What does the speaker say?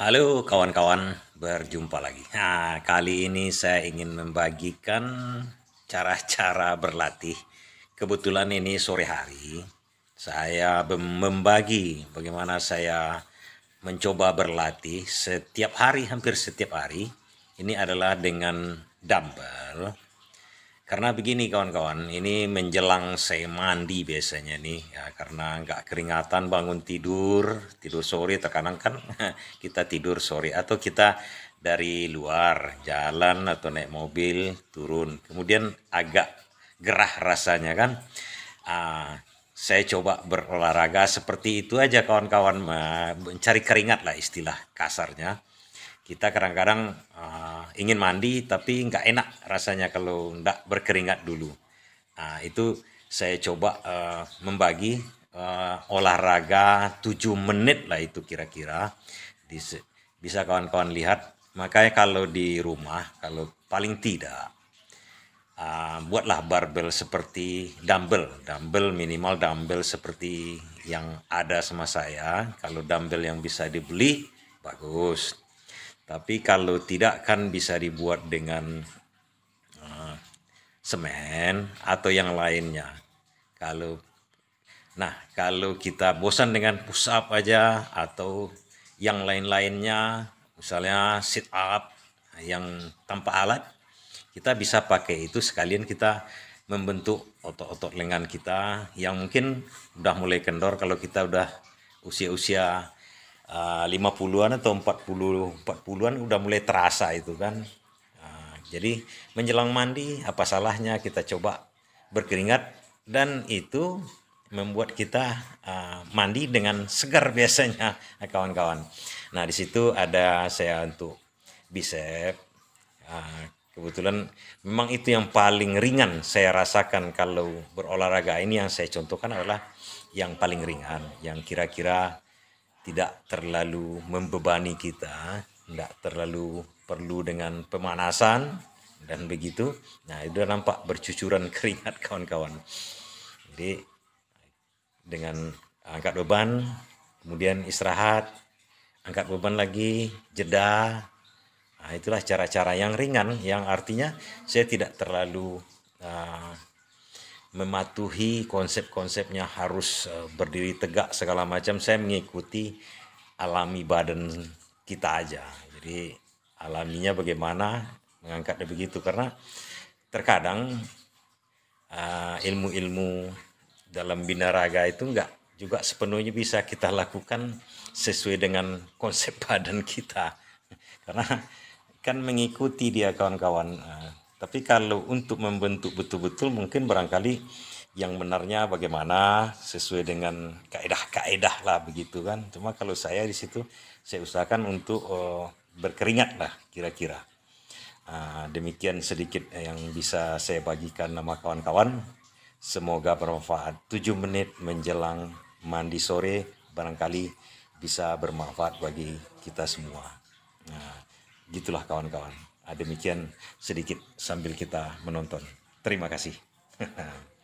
Halo kawan-kawan, berjumpa lagi. Nah, kali ini saya ingin membagikan cara-cara berlatih. Kebetulan ini sore hari, saya membagi bagaimana saya mencoba berlatih setiap hari, hampir setiap hari. Ini adalah dengan dumbbell karena begini kawan-kawan, ini menjelang saya mandi biasanya nih, ya, karena nggak keringatan bangun tidur, tidur sore terkadang kan kita tidur sore atau kita dari luar jalan atau naik mobil turun, kemudian agak gerah rasanya kan. Ah, saya coba berolahraga seperti itu aja kawan-kawan mencari keringat lah istilah kasarnya kita kadang-kadang uh, ingin mandi tapi nggak enak rasanya kalau nggak berkeringat dulu. Nah, itu saya coba uh, membagi uh, olahraga 7 menit lah itu kira-kira. Bisa kawan-kawan lihat. Makanya kalau di rumah, kalau paling tidak, uh, buatlah barbel seperti dumbbell. Dumbbell minimal dumbbell seperti yang ada sama saya. Kalau dumbbell yang bisa dibeli, bagus tapi kalau tidak kan bisa dibuat dengan eh, semen atau yang lainnya. Kalau nah, kalau kita bosan dengan push up aja atau yang lain-lainnya, misalnya sit up yang tanpa alat, kita bisa pakai itu sekalian kita membentuk otot-otot lengan kita yang mungkin udah mulai kendor kalau kita udah usia-usia Ah, lima 50-an atau 40 40-an udah mulai terasa itu kan. Uh, jadi menjelang mandi apa salahnya kita coba berkeringat dan itu membuat kita uh, mandi dengan segar biasanya kawan-kawan. Nah di situ ada saya untuk bisep Uh, kebetulan memang itu yang paling ringan saya rasakan kalau berolahraga ini yang saya contohkan adalah yang paling ringan, yang kira-kira tidak terlalu membebani kita, tidak terlalu perlu dengan pemanasan dan begitu. Nah, itu nampak bercucuran keringat kawan-kawan. Jadi dengan angkat beban, kemudian istirahat, angkat beban lagi, jeda. Nah, itulah cara-cara yang ringan yang artinya saya tidak terlalu uh, mematuhi konsep-konsepnya harus e, berdiri tegak segala macam saya mengikuti alami badan kita aja jadi alaminya bagaimana mengangkatnya begitu karena terkadang e, ilmu-ilmu uh, ilmu -ilmu dalam binaraga itu enggak juga sepenuhnya bisa kita lakukan sesuai dengan konsep badan kita karena kan mengikuti dia kawan-kawan uh, tapi kalau untuk membentuk betul-betul mungkin barangkali yang benarnya bagaimana sesuai dengan kaedah-kaedah lah begitu kan. Cuma kalau saya di situ saya usahakan untuk uh, berkeringat lah kira-kira. Ah, demikian sedikit yang bisa saya bagikan nama kawan-kawan. Semoga bermanfaat. 7 menit menjelang mandi sore barangkali bisa bermanfaat bagi kita semua. Nah, gitulah kawan-kawan. Ah, demikian sedikit sambil kita menonton. Terima kasih.